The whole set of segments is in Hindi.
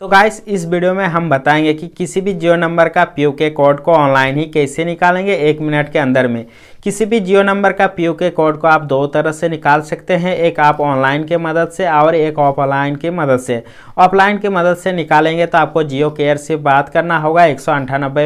तो गाइस इस वीडियो में हम बताएंगे कि किसी भी जियो नंबर का पी के कोड को ऑनलाइन ही कैसे निकालेंगे एक मिनट के अंदर में किसी भी जियो नंबर का पी के कोड को आप दो तरह से निकाल सकते हैं एक आप ऑनलाइन के मदद से और एक ऑफलाइन की मदद से ऑफलाइन की मदद से निकालेंगे तो आपको जियो केयर से बात करना होगा एक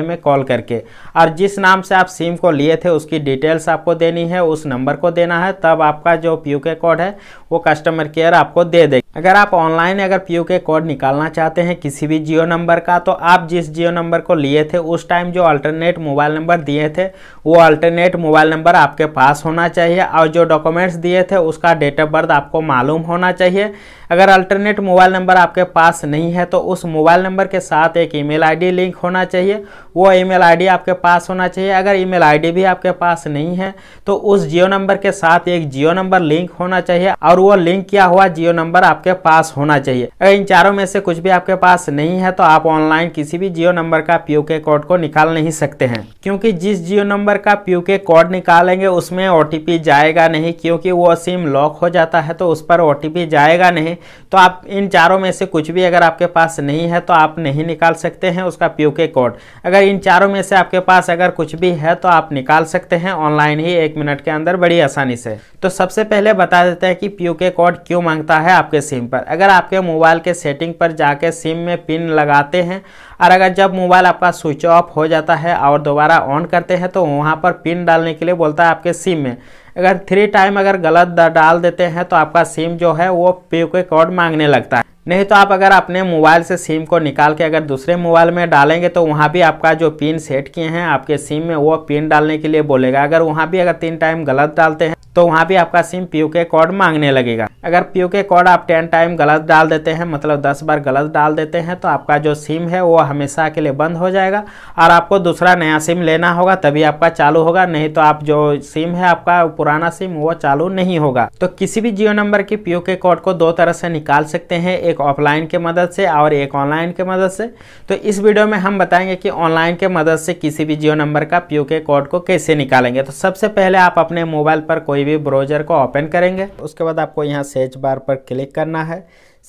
में कॉल करके और जिस नाम से आप सिम को लिए थे उसकी डिटेल्स आपको देनी है उस नंबर को देना है तब आपका जो पी कोड है वो कस्टमर केयर आपको दे देगा अगर आप ऑनलाइन अगर पी कोड निकालना चाहते करते हैं किसी भी जियो नंबर का तो आप जिस जियो नंबर को लिए थे उस टाइम जो अल्टरनेट मोबाइल नंबर दिए थे वो अल्टरनेट मोबाइल नंबर आपके पास होना चाहिए और जो डॉक्यूमेंट्स दिए थे उसका डेट ऑफ बर्थ आपको मालूम होना चाहिए अगर अल्टरनेट मोबाइल नंबर आपके पास नहीं है तो उस मोबाइल नंबर के साथ एक ईमेल आईडी लिंक होना चाहिए वो ईमेल आईडी आपके पास होना चाहिए अगर ईमेल आईडी भी आपके पास नहीं है तो उस जियो नंबर के साथ एक जियो नंबर लिंक होना चाहिए और वो लिंक किया हुआ जियो नंबर आपके पास होना चाहिए अगर इन चारों में से कुछ भी आपके आपके पास नहीं है तो आप ऑनलाइन किसी भी जियो नंबर का पी कोड को निकाल नहीं सकते हैं क्योंकि जिस जियो नंबर का पी कोड निकालेंगे उसमें ओ जाएगा नहीं क्योंकि वो सिम लॉक हो जाता है तो उस पर ओ जाएगा नहीं तो आप इन चारों में से कुछ भी अगर आपके पास नहीं है तो आप नहीं निकाल सकते हैं उसका पी कोड अगर इन चारों में से आपके पास अगर कुछ भी है तो आप निकाल सकते हैं ऑनलाइन ही एक मिनट के अंदर बड़ी आसानी से तो सबसे पहले बता देते हैं कि पी कोड क्यों मांगता है आपके सिम पर अगर आपके मोबाइल के सेटिंग पर जाके सिम में पिन लगाते हैं और अगर जब मोबाइल आपका स्विच ऑफ हो जाता है और दोबारा ऑन करते हैं तो वहाँ पर पिन डालने के लिए बोलता है आपके सिम में अगर थ्री टाइम अगर गलत डाल देते हैं तो आपका सिम जो है वो पे के कोड मांगने लगता है नहीं तो आप अगर अपने मोबाइल से सिम को निकाल के अगर दूसरे मोबाइल में डालेंगे तो वहाँ भी आपका जो पिन सेट किए हैं आपके सिम में वो पिन डालने के लिए बोलेगा अगर वहाँ भी अगर तीन टाइम गलत डालते हैं तो वहाँ भी आपका सिम पी के कोड मांगने लगेगा अगर पी के कोड आप टेन टाइम गलत डाल देते हैं मतलब दस बार गलत डाल देते हैं तो आपका जो सिम है वो हमेशा के लिए बंद हो जाएगा और आपको दूसरा नया सिम लेना होगा तभी आपका चालू होगा नहीं तो आप जो सिम है आपका पुराना सिम वो चालू नहीं होगा तो किसी भी जियो नंबर की पी के कोड को दो तरह से निकाल सकते हैं एक ऑफलाइन के मदद से और एक ऑनलाइन के मदद से तो इस वीडियो में हम बताएंगे कि ऑनलाइन के मदद से किसी भी जियो नंबर का पी के कोड को कैसे निकालेंगे तो सबसे पहले आप अपने मोबाइल पर कोई कोई भी ब्राउज़र को ओपन करेंगे उसके बाद आपको यहाँ सर्च बार पर क्लिक करना है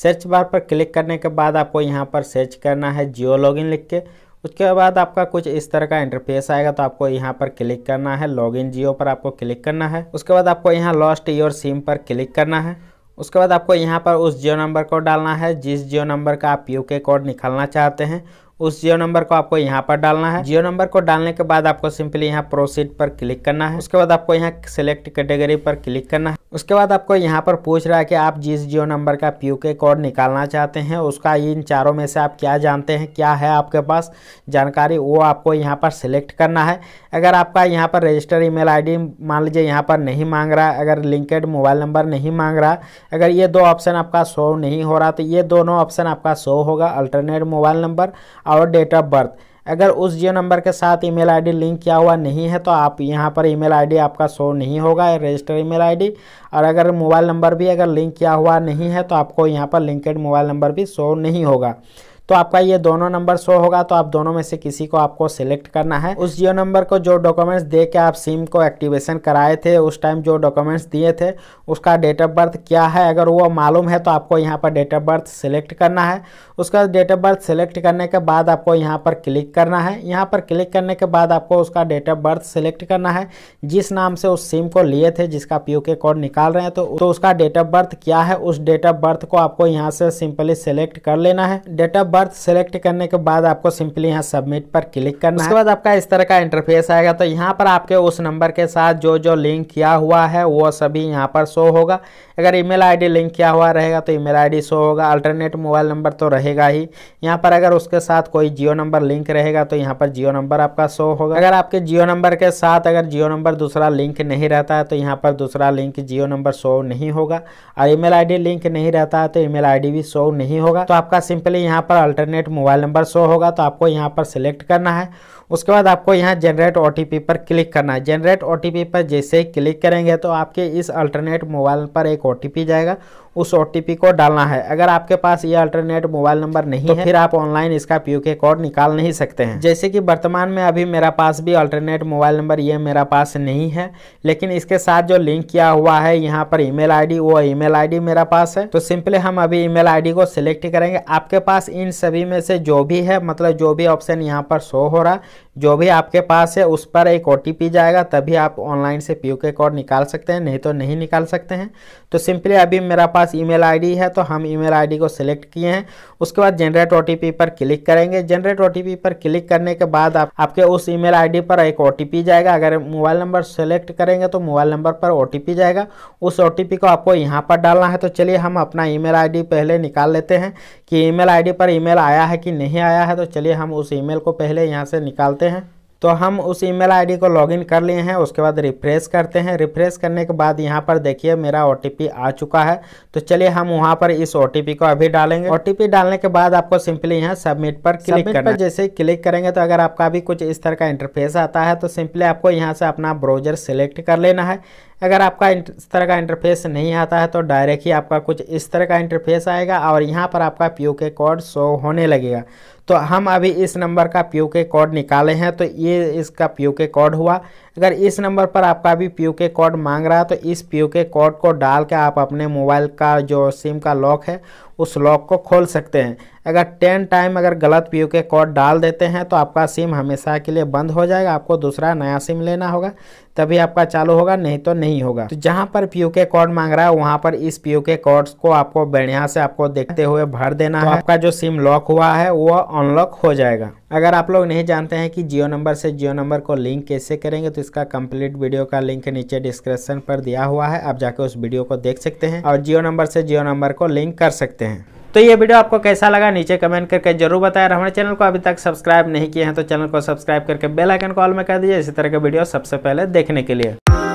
सर्च बार पर क्लिक करने के बाद आपको यहाँ पर सर्च करना है जियो लॉगिन लिख के उसके बाद आपका कुछ इस तरह का इंटरफेस आएगा तो आपको यहाँ पर क्लिक करना है लॉगिन जियो पर आपको क्लिक करना है उसके बाद आपको यहाँ लॉस्ट योर सिम पर क्लिक करना है उसके बाद आपको यहाँ पर उस जियो नंबर को डालना है जिस जियो नंबर का आप यू कोड निकालना चाहते हैं उस जियो नंबर को आपको यहाँ पर डालना है जियो नंबर को डालने के बाद आपको सिंपली यहाँ प्रोसीड पर क्लिक करना है उसके बाद आपको यहाँ सेलेक्ट कैटेगरी पर क्लिक करना है उसके बाद आपको यहाँ पर पूछ रहा है कि आप जिस जियो नंबर का पी के कोड निकालना चाहते हैं उसका इन चारों में से आप क्या जानते हैं क्या है आपके पास जानकारी वो आपको यहाँ पर सिलेक्ट करना है अगर आपका यहाँ पर रजिस्टर ईमेल आईडी मान लीजिए यहाँ पर नहीं मांग रहा अगर लिंकेड मोबाइल नंबर नहीं मांग रहा अगर ये दो ऑप्शन आपका शो नहीं हो रहा तो ये दोनों ऑप्शन आपका शो होगा अल्टरनेट मोबाइल नंबर और डेट ऑफ बर्थ अगर उस जियो नंबर के साथ ईमेल आईडी लिंक किया हुआ नहीं है तो आप यहाँ पर ईमेल आईडी आपका शो नहीं होगा रजिस्टर ईमेल आईडी और अगर मोबाइल नंबर भी अगर लिंक किया हुआ नहीं है तो आपको यहाँ पर लिंकेड मोबाइल नंबर भी शो नहीं होगा तो आपका ये दोनों नंबर शो होगा तो आप दोनों में से किसी को आपको सिलेक्ट करना है उस जियो नंबर को जो डॉक्यूमेंट्स दे के आप सिम को एक्टिवेशन कराए थे उस टाइम जो डॉक्यूमेंट्स दिए थे उसका डेट ऑफ बर्थ क्या है अगर वो मालूम है तो आपको यहाँ पर डेट ऑफ बर्थ सिलेक्ट करना है उसका डेट ऑफ बर्थ सेलेक्ट करने के बाद आपको यहाँ पर क्लिक करना है यहाँ पर क्लिक करने के बाद आपको उसका डेट ऑफ बर्थ सिलेक्ट करना है जिस नाम से उस सिम को लिए थे जिसका पी कोड निकाल रहे हैं तो, तो उसका डेट ऑफ बर्थ क्या है उस डेट ऑफ बर्थ को आपको यहाँ से सिंपली सेलेक्ट कर लेना है डेट ऑफ बर्थ सेलेक्ट करने के बाद आपको सिंपली यहाँ सबमिट पर क्लिक करना उसके बाद आपका इस तरह का इंटरफेस आएगा तो यहाँ पर आपके उस नंबर के साथ जो जो लिंक किया हुआ है वो सभी यहाँ पर शो होगा अगर ईमेल आईडी लिंक किया हुआ रहेगा तो ईमेल आईडी शो होगा अल्टरनेट मोबाइल नंबर तो रहेगा ही यहाँ पर अगर उसके साथ कोई जियो नंबर लिंक रहेगा तो यहाँ पर जियो नंबर आपका शो होगा अगर आपके जियो नंबर के साथ अगर जियो नंबर दूसरा लिंक नहीं रहता है तो यहाँ पर दूसरा लिंक जियो नंबर शो नहीं होगा और ईमेल आईडी लिंक नहीं रहता है तो ईमेल आईडी भी शो नहीं होगा तो आपका सिंपली यहाँ पर अल्टरनेट मोबाइल नंबर शो होगा तो आपको यहाँ पर सेलेक्ट करना है उसके बाद आपको यहाँ जनरेट ओ पर क्लिक करना है जनरेट ओ पर जैसे ही क्लिक करेंगे तो आपके इस अल्टरनेट मोबाइल पर एक ओ जाएगा उस ओ को डालना है अगर आपके पास ये अल्टरनेट मोबाइल नंबर नहीं तो है फिर आप ऑनलाइन इसका पी कोड निकाल नहीं सकते हैं जैसे कि वर्तमान में अभी मेरा पास भी अल्टरनेट मोबाइल नंबर ये मेरा पास नहीं है लेकिन इसके साथ जो लिंक किया हुआ है यहाँ पर ई मेल वो ई मेल मेरा पास है तो सिंपली हम अभी ईमेल मेल को सिलेक्ट करेंगे आपके पास इन सभी में से जो भी है मतलब जो भी ऑप्शन यहाँ पर शो हो रहा जो भी आपके पास है उस पर एक ओ जाएगा तभी आप ऑनलाइन से पी के कोड निकाल सकते हैं नहीं तो नहीं निकाल सकते हैं तो सिंपली अभी मेरा पास ईमेल आईडी है तो हम ईमेल आईडी को सिलेक्ट किए हैं उसके बाद जनरेट ओ पर क्लिक करेंगे जनरेट ओ पर क्लिक करने के बाद आप, आपके उस ई मेल पर एक ओ जाएगा अगर मोबाइल नंबर सेलेक्ट करेंगे तो मोबाइल नंबर पर ओ जाएगा उस ओ को आपको यहाँ पर डालना है तो चलिए हम अपना ई मेल पहले निकाल लेते हैं कि ई मेल पर ई आया है कि नहीं आया है तो चलिए हम उस ई को पहले यहाँ से निकाल डालते हैं तो हम उस ईमेल आईडी को लॉगिन कर लिए हैं उसके बाद रिफ्रेश करते हैं रिफ्रेश करने के बाद यहाँ पर देखिए मेरा ओ आ चुका है तो चलिए हम वहाँ पर इस ओ को अभी डालेंगे ओ डालने के बाद आपको सिंपली यहाँ सबमिट पर क्लिक करना पर जैसे क्लिक करेंगे तो अगर आपका भी कुछ इस तरह का इंटरफेस आता है तो सिंपली आपको यहाँ से अपना ब्राउजर सेलेक्ट कर लेना है अगर आपका इस तरह का इंटरफेस नहीं आता है तो डायरेक्ट ही आपका कुछ इस तरह का इंटरफेस आएगा और यहाँ पर आपका पी के कोड शो होने लगेगा तो हम अभी इस नंबर का पी के कोड निकाले हैं तो ये इसका पी के कोड हुआ अगर इस नंबर पर आपका भी पी के कोड मांग रहा है तो इस पी के कोड को डाल के आप अपने मोबाइल का जो सिम का लॉक है उस लॉक को खोल सकते हैं अगर टेन टाइम अगर गलत पी के कोड डाल देते हैं तो आपका सिम हमेशा के लिए बंद हो जाएगा आपको दूसरा नया सिम लेना होगा तभी आपका चालू होगा नहीं तो नहीं होगा तो जहाँ पर पी के कोड मांग रहा है वहाँ पर इस पी के कोड को आपको बढ़िया से आपको देखते हुए भर देना तो है आपका जो सिम लॉक हुआ है वो अनलॉक हो जाएगा अगर आप लोग नहीं जानते हैं कि जियो नंबर से जियो नंबर को लिंक कैसे करेंगे तो इसका कंप्लीट वीडियो का लिंक नीचे डिस्क्रिप्शन पर दिया हुआ है आप जाके उस वीडियो को देख सकते हैं और जियो नंबर से जियो नंबर को लिंक कर सकते हैं तो ये वीडियो आपको कैसा लगा नीचे कमेंट करके जरूर बताएं और हमारे चैनल को अभी तक सब्सक्राइब नहीं किए हैं तो चैनल को सब्सक्राइब करके बेल आइकन कॉल में कर दीजिए इसी तरह के वीडियो सबसे पहले देखने के लिए